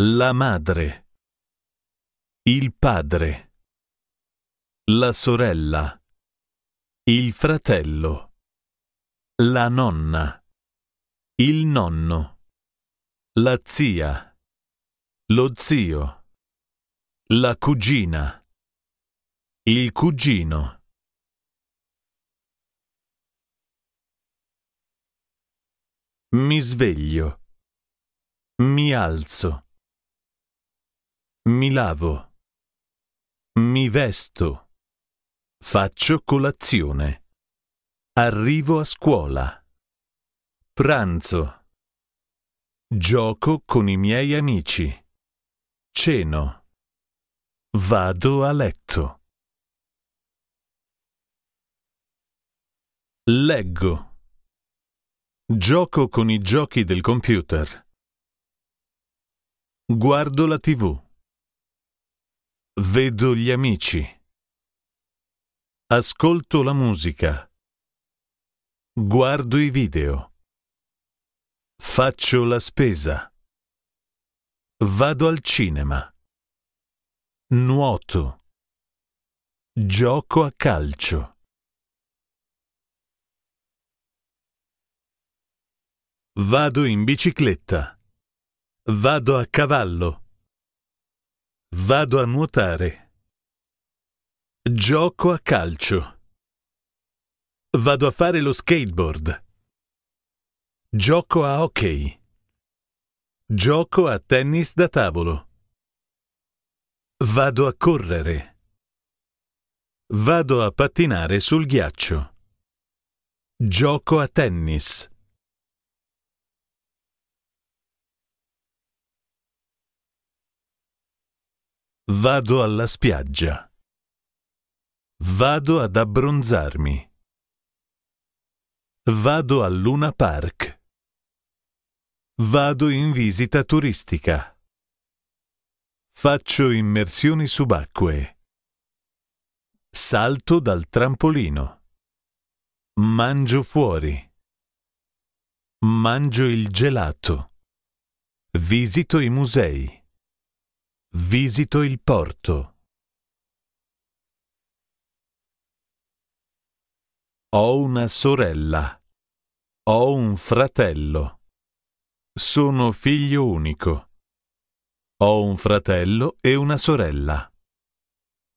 La madre. Il padre. La sorella. Il fratello. La nonna. Il nonno. La zia. Lo zio. La cugina. Il cugino. Mi sveglio. Mi alzo. Mi lavo. Mi vesto. Faccio colazione. Arrivo a scuola. Pranzo. Gioco con i miei amici. Ceno. Vado a letto. Leggo. Gioco con i giochi del computer. Guardo la tv. Vedo gli amici. Ascolto la musica. Guardo i video. Faccio la spesa. Vado al cinema. Nuoto. Gioco a calcio. Vado in bicicletta. Vado a cavallo. Vado a nuotare. Gioco a calcio. Vado a fare lo skateboard. Gioco a hockey. Gioco a tennis da tavolo. Vado a correre. Vado a pattinare sul ghiaccio. Gioco a tennis. Vado alla spiaggia. Vado ad abbronzarmi. Vado al Luna Park. Vado in visita turistica. Faccio immersioni subacquee. Salto dal trampolino. Mangio fuori. Mangio il gelato. Visito i musei. Visito il porto. Ho una sorella. Ho un fratello. Sono figlio unico. Ho un fratello e una sorella.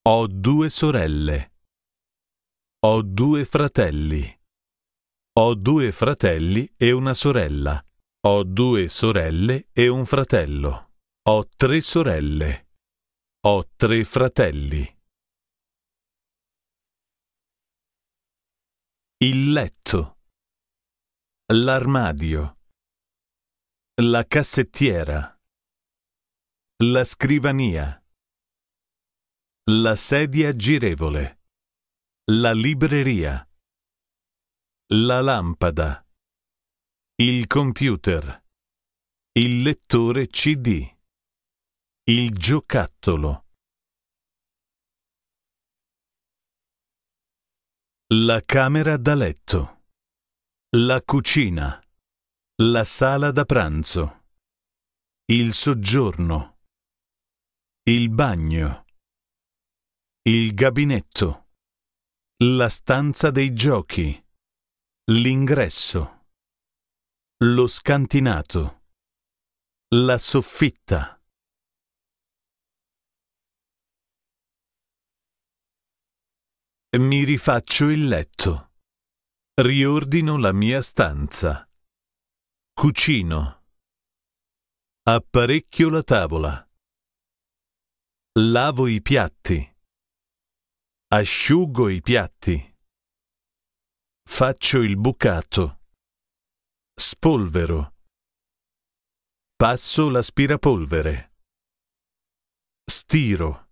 Ho due sorelle. Ho due fratelli. Ho due fratelli e una sorella. Ho due sorelle e un fratello. Ho tre sorelle. Ho tre fratelli. Il letto. L'armadio. La cassettiera. La scrivania. La sedia girevole. La libreria. La lampada. Il computer. Il lettore CD. Il giocattolo. La camera da letto. La cucina. La sala da pranzo. Il soggiorno. Il bagno. Il gabinetto. La stanza dei giochi. L'ingresso. Lo scantinato. La soffitta. Mi rifaccio il letto. Riordino la mia stanza. Cucino. Apparecchio la tavola. Lavo i piatti. Asciugo i piatti. Faccio il bucato. Spolvero. Passo l'aspirapolvere. Stiro.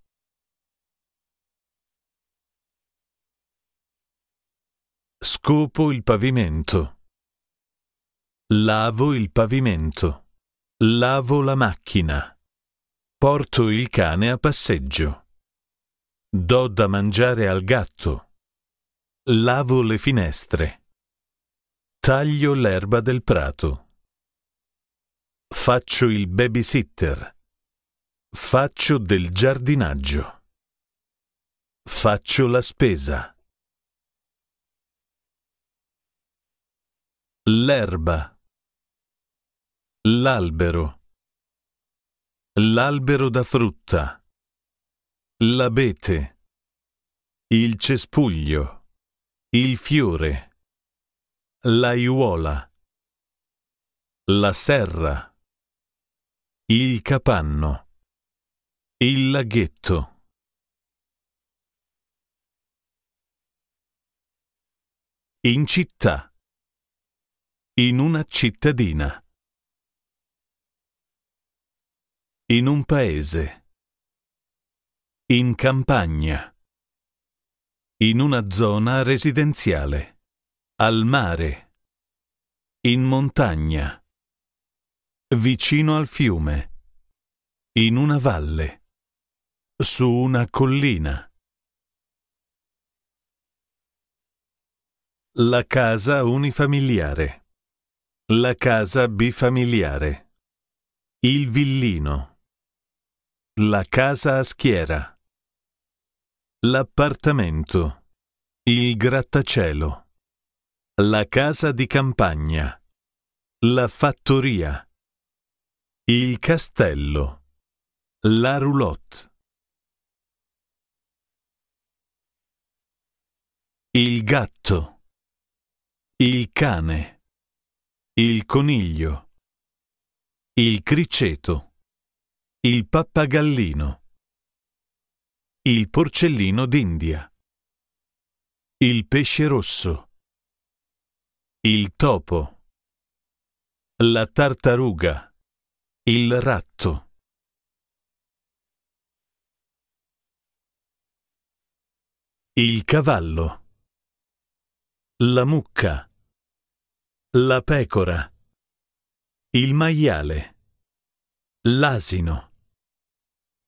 Scopo il pavimento. Lavo il pavimento. Lavo la macchina. Porto il cane a passeggio. Do da mangiare al gatto. Lavo le finestre. Taglio l'erba del prato. Faccio il babysitter. Faccio del giardinaggio. Faccio la spesa. l'erba, l'albero, l'albero da frutta, l'abete, il cespuglio, il fiore, l'aiuola, la serra, il capanno, il laghetto. In città. In una cittadina. In un paese. In campagna. In una zona residenziale. Al mare. In montagna. Vicino al fiume. In una valle. Su una collina. La casa unifamiliare. La casa bifamiliare. Il villino. La casa a schiera. L'appartamento. Il grattacielo. La casa di campagna. La fattoria. Il castello. La roulotte. Il gatto. Il cane il coniglio, il criceto, il pappagallino, il porcellino d'India, il pesce rosso, il topo, la tartaruga, il ratto. Il cavallo. La mucca. La pecora, il maiale, l'asino,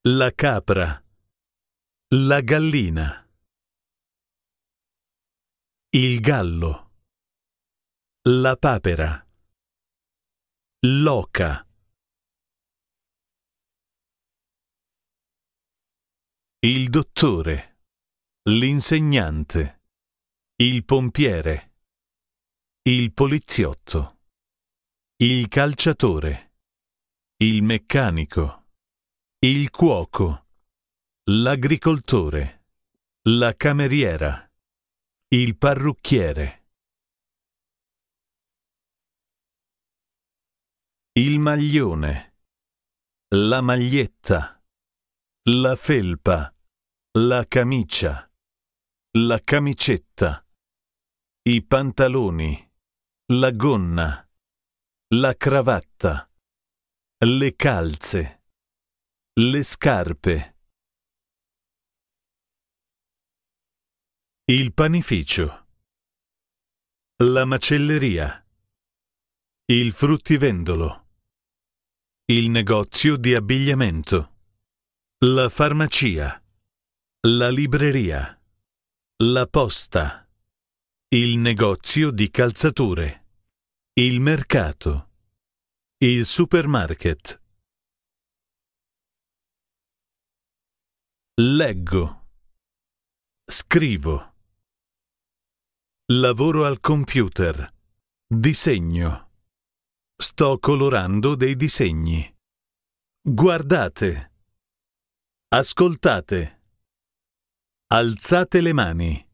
la capra, la gallina, il gallo, la papera, l'oca. Il dottore, l'insegnante, il pompiere. Il poliziotto. Il calciatore. Il meccanico. Il cuoco. L'agricoltore. La cameriera. Il parrucchiere. Il maglione. La maglietta. La felpa. La camicia. La camicetta. I pantaloni la gonna, la cravatta, le calze, le scarpe. Il panificio, la macelleria, il fruttivendolo, il negozio di abbigliamento, la farmacia, la libreria, la posta, il negozio di calzature. Il mercato. Il supermarket. Leggo. Scrivo. Lavoro al computer. Disegno. Sto colorando dei disegni. Guardate. Ascoltate. Alzate le mani.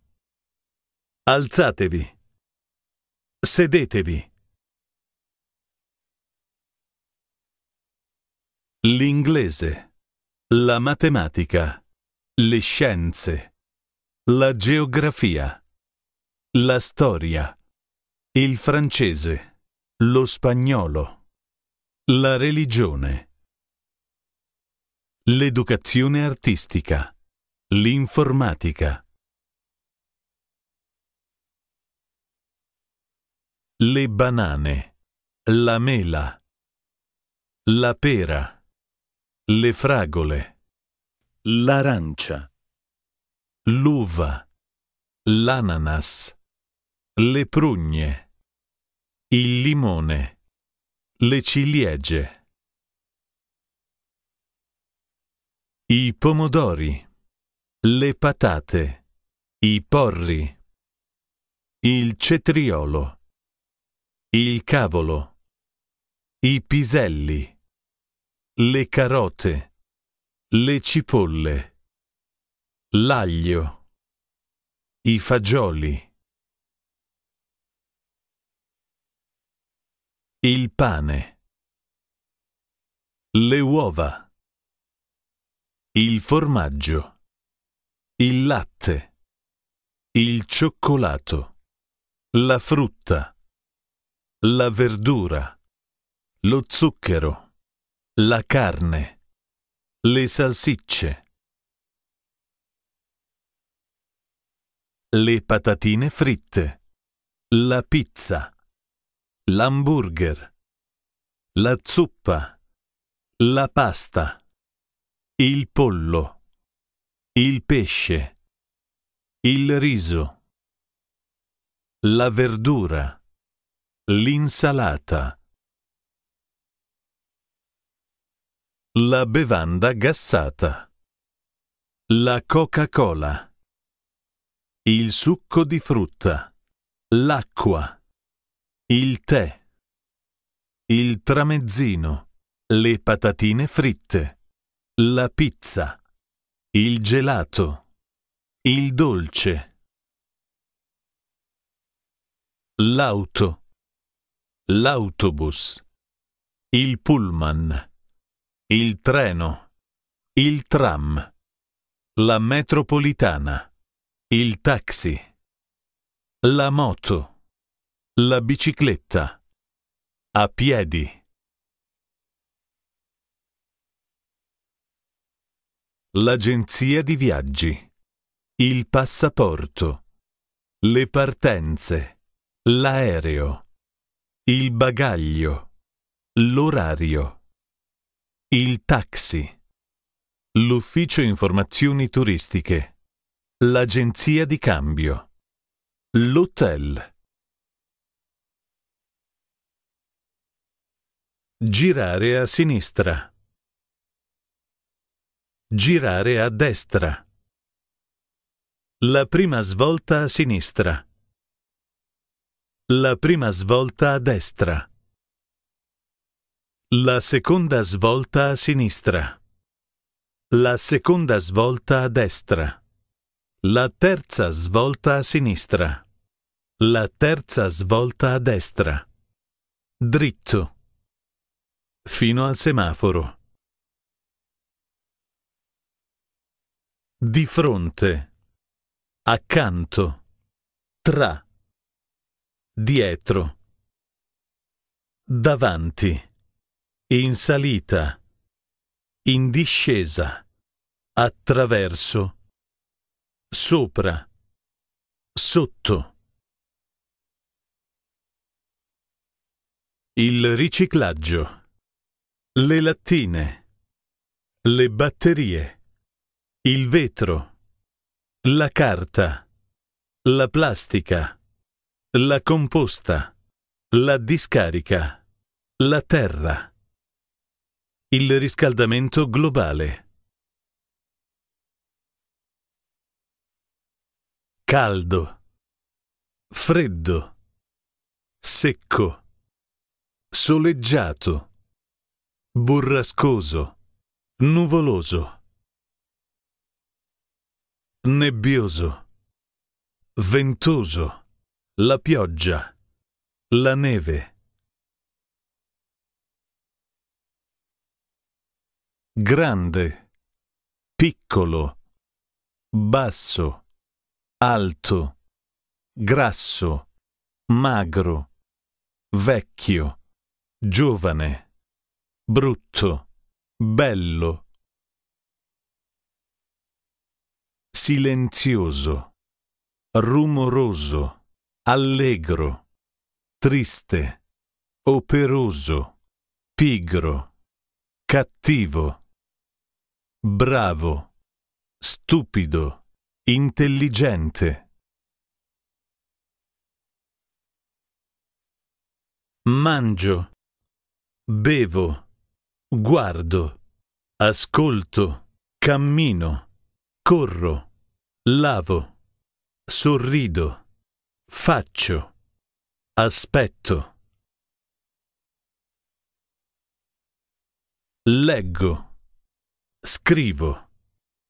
Alzatevi. Sedetevi. l'inglese, la matematica, le scienze, la geografia, la storia, il francese, lo spagnolo, la religione, l'educazione artistica, l'informatica. Le banane, la mela, la pera le fragole, l'arancia, l'uva, l'ananas, le prugne, il limone, le ciliegie, i pomodori, le patate, i porri, il cetriolo, il cavolo, i piselli le carote, le cipolle, l'aglio, i fagioli, il pane, le uova, il formaggio, il latte, il cioccolato, la frutta, la verdura, lo zucchero. La carne. Le salsicce. Le patatine fritte. La pizza. L'hamburger. La zuppa. La pasta. Il pollo. Il pesce. Il riso. La verdura. L'insalata. La bevanda gassata. La Coca-Cola. Il succo di frutta. L'acqua. Il tè. Il tramezzino. Le patatine fritte. La pizza. Il gelato. Il dolce. L'auto. L'autobus. Il pullman. Il treno. Il tram. La metropolitana. Il taxi. La moto. La bicicletta. A piedi. L'agenzia di viaggi. Il passaporto. Le partenze. L'aereo. Il bagaglio. L'orario. Il taxi. L'ufficio informazioni turistiche. L'agenzia di cambio. L'hotel. Girare a sinistra. Girare a destra. La prima svolta a sinistra. La prima svolta a destra. La seconda svolta a sinistra. La seconda svolta a destra. La terza svolta a sinistra. La terza svolta a destra. Dritto. Fino al semaforo. Di fronte. Accanto. Tra. Dietro. Davanti in salita, in discesa, attraverso, sopra, sotto. Il riciclaggio, le lattine, le batterie, il vetro, la carta, la plastica, la composta, la discarica, la terra. Il riscaldamento globale. Caldo. Freddo. Secco. Soleggiato. Burrascoso. Nuvoloso. Nebbioso. Ventoso. La pioggia. La neve. grande, piccolo, basso, alto, grasso, magro, vecchio, giovane, brutto, bello. Silenzioso, rumoroso, allegro, triste, operoso, pigro, cattivo bravo, stupido, intelligente. Mangio, bevo, guardo, ascolto, cammino, corro, lavo, sorrido, faccio, aspetto. Leggo Scrivo,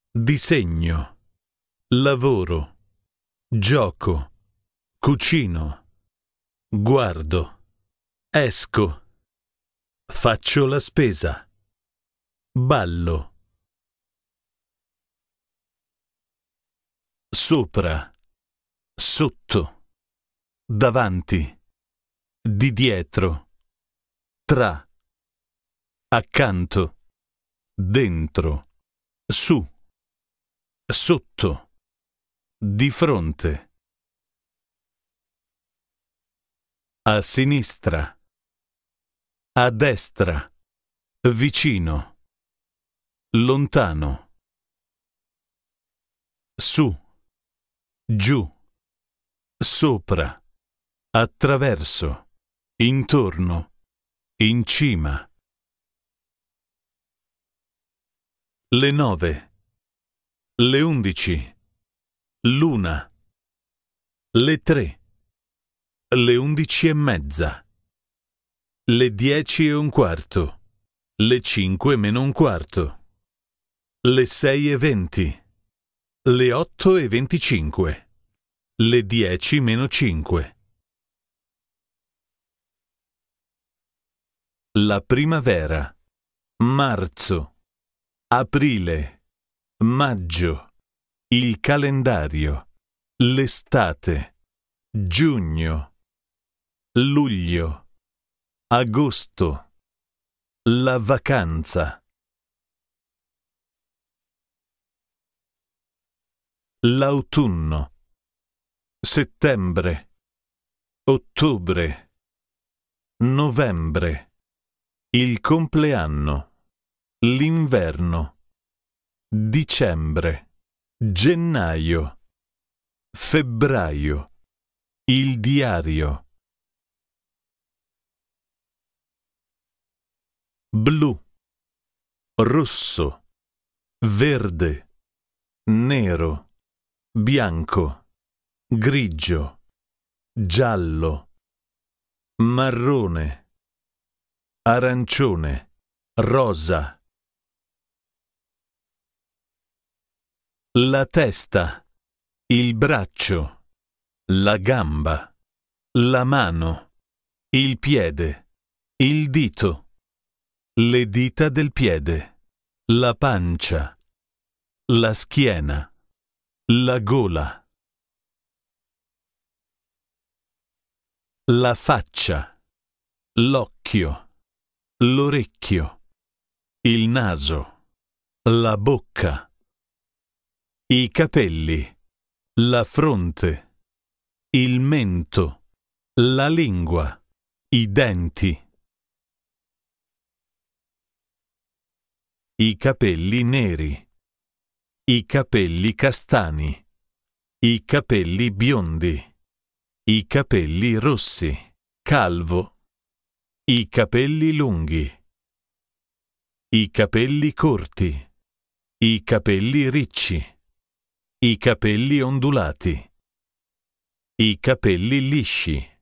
disegno, lavoro, gioco, cucino, guardo, esco, faccio la spesa, ballo. Sopra, sotto, davanti, di dietro, tra, accanto dentro, su, sotto, di fronte, a sinistra, a destra, vicino, lontano, su, giù, sopra, attraverso, intorno, in cima. Le nove. Le undici. L'una. Le tre. Le undici e mezza. Le dieci e un quarto. Le cinque meno un quarto. Le sei e venti. Le otto e venticinque. Le dieci meno cinque. La primavera. Marzo. Aprile, maggio, il calendario, l'estate, giugno, luglio, agosto, la vacanza. L'autunno, settembre, ottobre, novembre, il compleanno. L'inverno. Dicembre. Gennaio. Febbraio. Il diario. Blu. Rosso. Verde. Nero. Bianco. Grigio. Giallo. Marrone. Arancione. Rosa. la testa, il braccio, la gamba, la mano, il piede, il dito, le dita del piede, la pancia, la schiena, la gola. La faccia, l'occhio, l'orecchio, il naso, la bocca i capelli, la fronte, il mento, la lingua, i denti. I capelli neri, i capelli castani, i capelli biondi, i capelli rossi, calvo, i capelli lunghi, i capelli corti, i capelli ricci. I capelli ondulati. I capelli lisci.